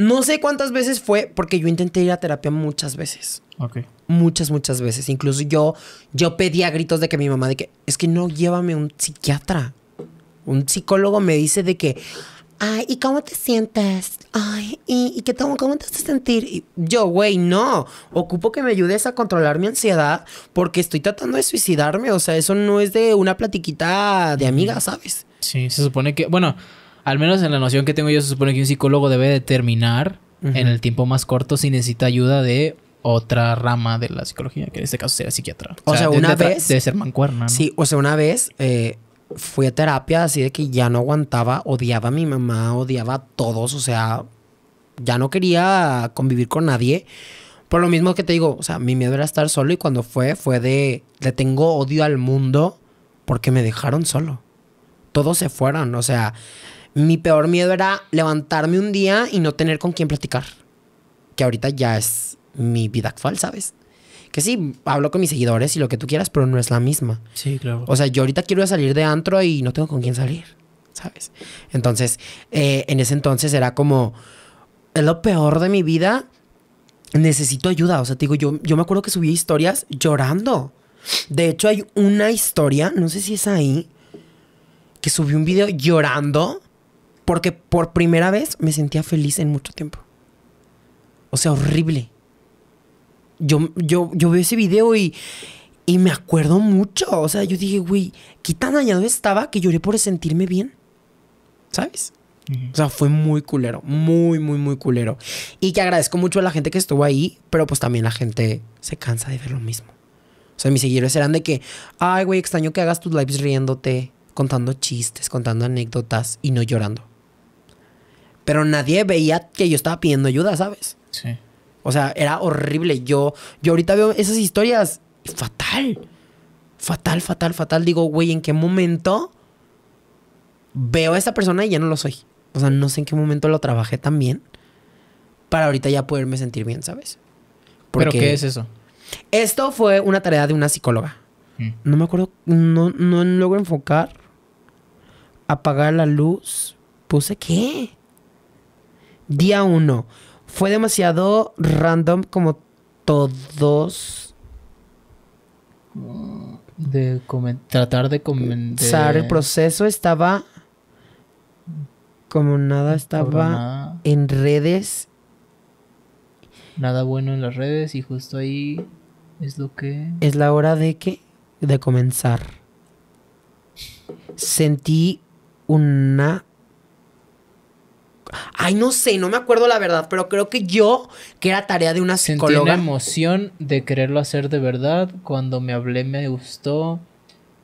No sé cuántas veces fue, porque yo intenté ir a terapia muchas veces. Ok. Muchas, muchas veces. Incluso yo, yo pedía gritos de que mi mamá, de que, es que no, llévame un psiquiatra. Un psicólogo me dice de que, ay, ¿y cómo te sientes? Ay, ¿y, qué tengo? ¿Cómo te haces sentir? yo, güey, no. Ocupo que me ayudes a controlar mi ansiedad porque estoy tratando de suicidarme. O sea, eso no es de una platiquita de amiga, ¿sabes? Sí, se supone que, bueno al menos en la noción que tengo yo, se supone que un psicólogo debe determinar en el tiempo más corto si necesita ayuda de otra rama de la psicología, que en este caso sería psiquiatra. O, sea, una vez... Debe ser mancuerna. Sí, o sea, una vez eh, fui a terapia así de que ya no aguantaba, odiaba a mi mamá, odiaba a todos, o sea, ya no quería convivir con nadie. Por lo mismo que te digo, o sea, mi miedo era estar solo y cuando fue, fue de, le tengo odio al mundo porque me dejaron solo. Todos se fueron, o sea, mi peor miedo era levantarme un día y no tener con quién platicar. Que ahorita ya es mi vida actual, ¿sabes? Que sí, hablo con mis seguidores y lo que tú quieras, pero no es la misma. Sí, claro. O sea, yo ahorita quiero salir de antro y no tengo con quién salir, ¿sabes? Entonces, eh, en ese entonces era como, es lo peor de mi vida, necesito ayuda. O sea, te digo, yo, yo me acuerdo que subí historias llorando. De hecho, hay una historia, no sé si es ahí, que subí un video llorando porque por primera vez me sentía feliz en mucho tiempo. O sea, horrible. Yo, yo, yo veo ese video y, me acuerdo mucho. O sea, yo dije, güey, qué tan dañado estaba que lloré por sentirme bien. ¿Sabes? O sea, fue muy culero, muy, muy, muy culero. Y que agradezco mucho a la gente que estuvo ahí, pero pues también la gente se cansa de ver lo mismo. O sea, mis seguidores eran de que, ay, güey, extraño que hagas tus lives riéndote, contando chistes, contando anécdotas y no llorando. Pero nadie veía que yo estaba pidiendo ayuda, ¿sabes? Sí. O sea, era horrible. Yo, yo ahorita veo esas historias fatal. Fatal, fatal, fatal. Digo, güey, ¿en qué momento veo a esa persona y ya no lo soy? O sea, no sé en qué momento lo trabajé tan bien para ahorita ya poderme sentir bien, ¿sabes? ¿Pero qué es eso? Esto fue una tarea de una psicóloga. Mm. No me acuerdo, no, no logro enfocar. Apagar la luz. ¿Puse qué? Día 1. Fue demasiado random como todos. De tratar de comenzar el proceso estaba. Como nada estaba en redes. Nada bueno en las redes y justo ahí es lo que. Es la hora de que. De comenzar. Sentí una Ay, no sé, no me acuerdo la verdad, pero creo que yo, que era tarea de una psicóloga. Sentí una emoción de quererlo hacer de verdad. Cuando me hablé me gustó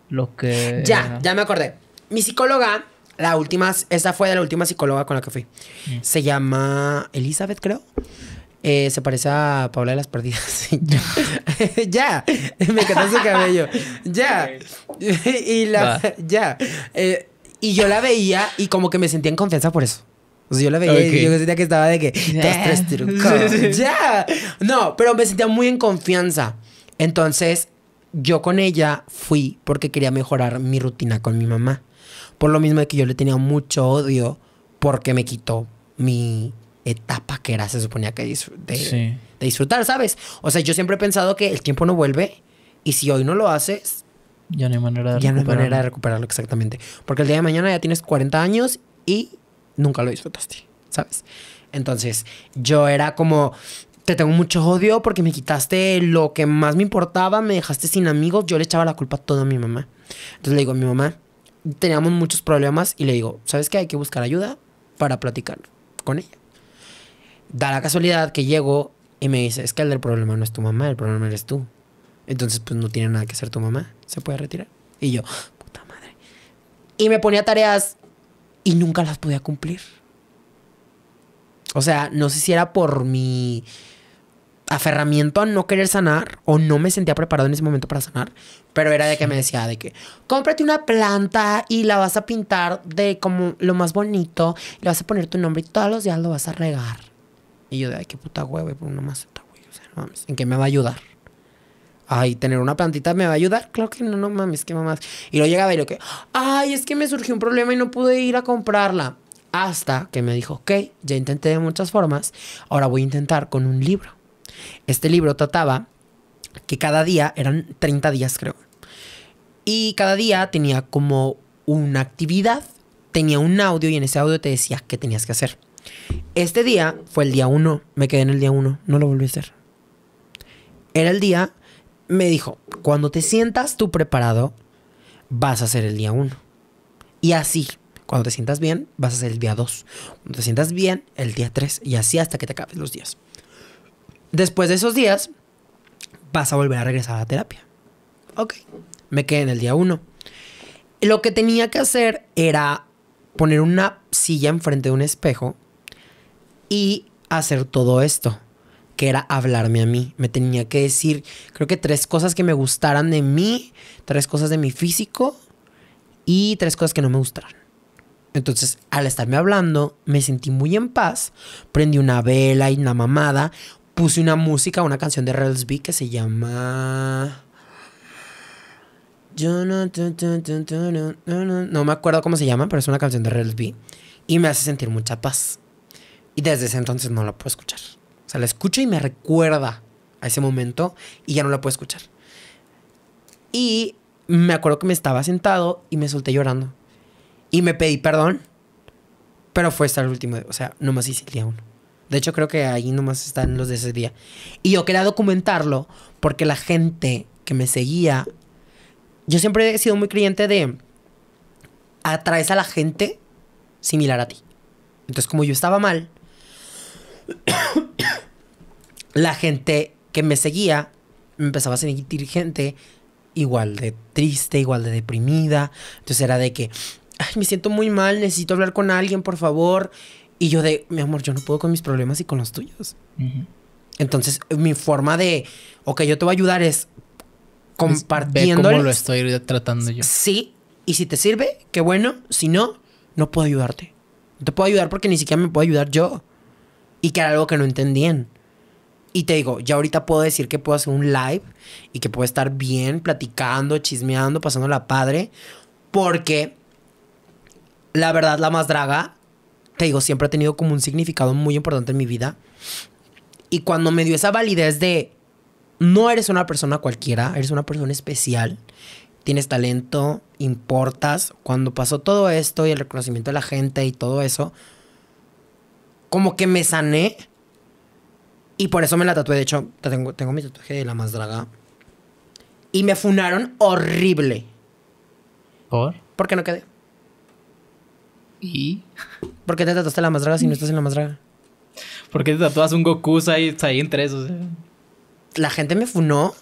lo que... Ya, ya me acordé. Mi psicóloga, la última, esa fue de la última psicóloga con la que fui. Mm. Se llama Elizabeth, creo. Eh, se parece a Paula de las Perdidas. ya, me encantó su cabello. Ya. y Ya. Eh, y yo la veía y como que me sentía en confianza por eso. O sea, yo la veía y yo sentía que estaba de que, dos, tres ya. No, pero me sentía muy en confianza. Entonces, yo con ella fui porque quería mejorar mi rutina con mi mamá. Por lo mismo de que yo le tenía mucho odio porque me quitó mi etapa que era, se suponía que de, disfrutar, ¿sabes? O sea, yo siempre he pensado que el tiempo no vuelve y si hoy no lo haces, ya no manera no hay manera de recuperarlo, exactamente. Porque el día de mañana ya tienes 40 años y nunca lo disfrutaste, ¿sabes? Entonces yo era como, te tengo mucho odio porque me quitaste lo que más me importaba, me dejaste sin amigos, yo le echaba la culpa toda a mi mamá. Entonces le digo a mi mamá, teníamos muchos problemas y le digo, ¿sabes qué? Hay que buscar ayuda para platicar con ella. Da la casualidad que llego y me dice, es que el del problema no es tu mamá, el problema eres tú. Entonces, pues no tiene nada que hacer tu mamá, se puede retirar. Y yo, puta madre. Y me ponía tareas y nunca las podía cumplir. O sea, no sé si era por mi aferramiento a no querer sanar o no me sentía preparado en ese momento para sanar, pero era de que me decía de que cómprate una planta y la vas a pintar de como lo más bonito, y le vas a poner tu nombre y todos los días lo vas a regar. Y yo de ay, qué puta huevo. por una maceta, güey, o sea, no mames, ¿en qué me va a ayudar? ay, tener una plantita me va a ayudar. Claro que no, no mames, que mamás. Y lo llegaba y lo que, ay, es que me surgió un problema y no pude ir a comprarla. Hasta que me dijo, ok, ya intenté de muchas formas, ahora voy a intentar con un libro. Este libro trataba que cada día, eran 30 días creo, y cada día tenía como una actividad, tenía un audio y en ese audio te decía qué tenías que hacer. Este día fue el día 1, me quedé en el día 1, no lo volví a hacer. Era el día me dijo, cuando te sientas tú preparado, vas a hacer el día 1. Y así, cuando te sientas bien, vas a hacer el día 2. Cuando te sientas bien, el día 3. Y así hasta que te acabes los días. Después de esos días, vas a volver a regresar a la terapia. Ok, me quedé en el día 1. Lo que tenía que hacer era poner una silla enfrente de un espejo y hacer todo esto que era hablarme a mí. Me tenía que decir, creo que tres cosas que me gustaran de mí, tres cosas de mi físico y tres cosas que no me gustaran. Entonces, al estarme hablando, me sentí muy en paz. Prendí una vela y una mamada. Puse una música, una canción de B que se llama. No me acuerdo cómo se llama, pero es una canción de B Y me hace sentir mucha paz. Y desde ese entonces no la puedo escuchar. O sea, la escucho y me recuerda a ese momento y ya no la puedo escuchar. Y me acuerdo que me estaba sentado y me solté llorando. Y me pedí perdón, pero fue hasta el último, o sea, nomás hice el día uno. De hecho, creo que ahí nomás están los de ese día. Y yo quería documentarlo porque la gente que me seguía, yo siempre he sido muy creyente de atraes a la gente similar a ti. Entonces, como yo estaba mal, la gente que me seguía empezaba a sentir gente igual de triste, igual de deprimida. Entonces era de que, ay, me siento muy mal, necesito hablar con alguien, por favor. Y yo de, mi amor, yo no puedo con mis problemas y con los tuyos. Entonces, mi forma de, ok, yo te voy a ayudar es compartiendo. Cómo lo estoy tratando yo. Sí, y si te sirve, qué bueno. Si no, no puedo ayudarte. No te puedo ayudar porque ni siquiera me puedo ayudar yo. Y que era algo que no entendían. Y te digo, ya ahorita puedo decir que puedo hacer un live y que puedo estar bien platicando, chismeando, pasando la padre, porque la verdad, la más draga, te digo, siempre ha tenido como un significado muy importante en mi vida. Y cuando me dio esa validez de, no eres una persona cualquiera, eres una persona especial, tienes talento, importas, cuando pasó todo esto y el reconocimiento de la gente y todo eso, como que me sané y por eso me la tatué. De hecho, tengo, tengo mi tatuaje de la más draga. Y me funaron horrible. ¿Por? Porque no quedé. ¿Y? ¿Por qué te tatuaste la más draga si no estás en la más draga? ¿Por qué te tatuas un Goku ahí, ahí entre esos? La gente me funó.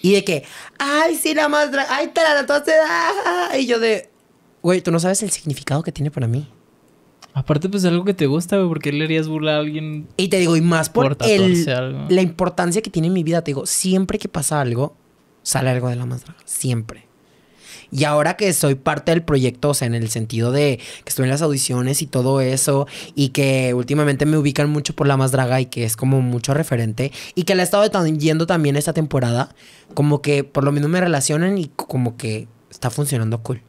Y de que, ay, sí, la más draga. Ay, te la tatuaste. Ah, ah, ah". Y yo de, güey, tú no sabes el significado que tiene para mí. Aparte, pues es algo que te gusta, güey, porque le harías burla a alguien. Y te digo, y más por, la importancia que tiene en mi vida. Te digo, siempre que pasa algo, sale algo de la más draga. Siempre. Y ahora que soy parte del proyecto, o sea, en el sentido de que estoy en las audiciones y todo eso, y que últimamente me ubican mucho por la más draga y que es como mucho referente, y que la he estado yendo también esta temporada, como que por lo menos me relacionan y como que está funcionando cool.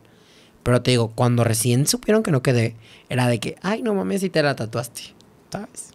Pero te digo, cuando recién supieron que no quedé, era de que, ay, no mames, si te la tatuaste, ¿sabes?